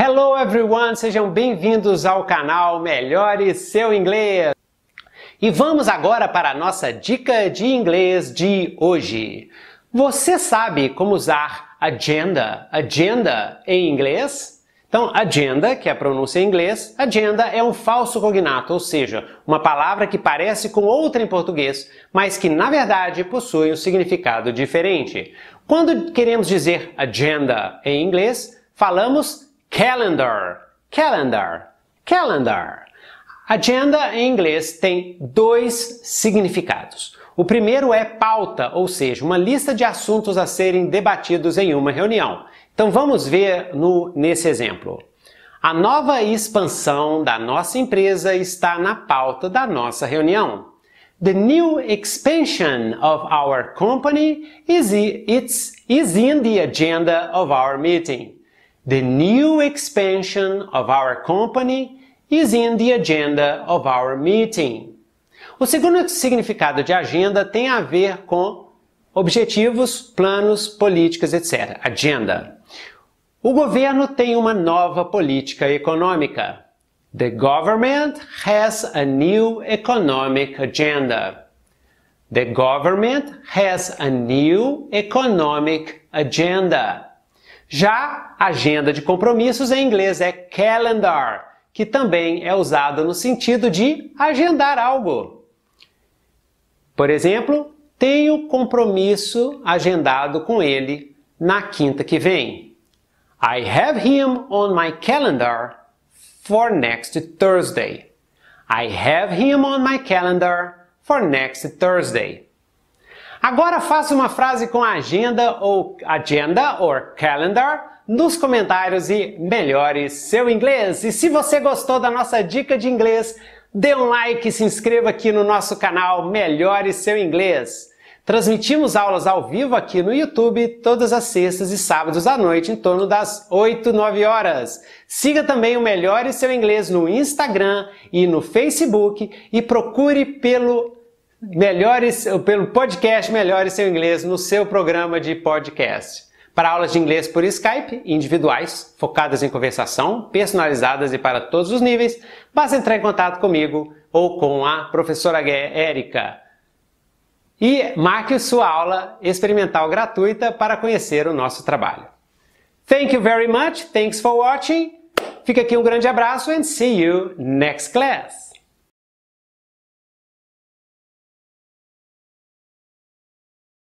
Hello everyone, sejam bem-vindos ao canal Melhore Seu Inglês. E vamos agora para a nossa dica de inglês de hoje. Você sabe como usar agenda, agenda em inglês? Então, agenda, que é a pronúncia em inglês, agenda é um falso cognato, ou seja, uma palavra que parece com outra em português, mas que na verdade possui um significado diferente. Quando queremos dizer agenda em inglês, falamos Calendar, calendar, calendar. Agenda em inglês tem dois significados. O primeiro é pauta, ou seja, uma lista de assuntos a serem debatidos em uma reunião. Então vamos ver no, nesse exemplo. A nova expansão da nossa empresa está na pauta da nossa reunião. The new expansion of our company is, it's, is in the agenda of our meeting. The new expansion of our company is in the agenda of our meeting. O segundo significado de agenda tem a ver com objetivos, planos, políticas, etc. Agenda. O governo tem uma nova política econômica. The government has a new economic agenda. The government has a new economic agenda. Já agenda de compromissos em inglês é calendar, que também é usado no sentido de agendar algo. Por exemplo, tenho compromisso agendado com ele na quinta que vem. I have him on my calendar for next Thursday. I have him on my calendar for next Thursday. Agora faça uma frase com agenda ou agenda or calendar nos comentários e melhore seu inglês. E se você gostou da nossa dica de inglês, dê um like e se inscreva aqui no nosso canal Melhore Seu Inglês. Transmitimos aulas ao vivo aqui no YouTube todas as sextas e sábados à noite, em torno das 8, 9 horas. Siga também o Melhore Seu Inglês no Instagram e no Facebook e procure pelo Melhores pelo podcast Melhore seu inglês no seu programa de podcast. Para aulas de inglês por Skype, individuais, focadas em conversação, personalizadas e para todos os níveis, basta entrar em contato comigo ou com a professora Érica. E marque sua aula experimental gratuita para conhecer o nosso trabalho. Thank you very much. Thanks for watching. Fica aqui um grande abraço and see you next class.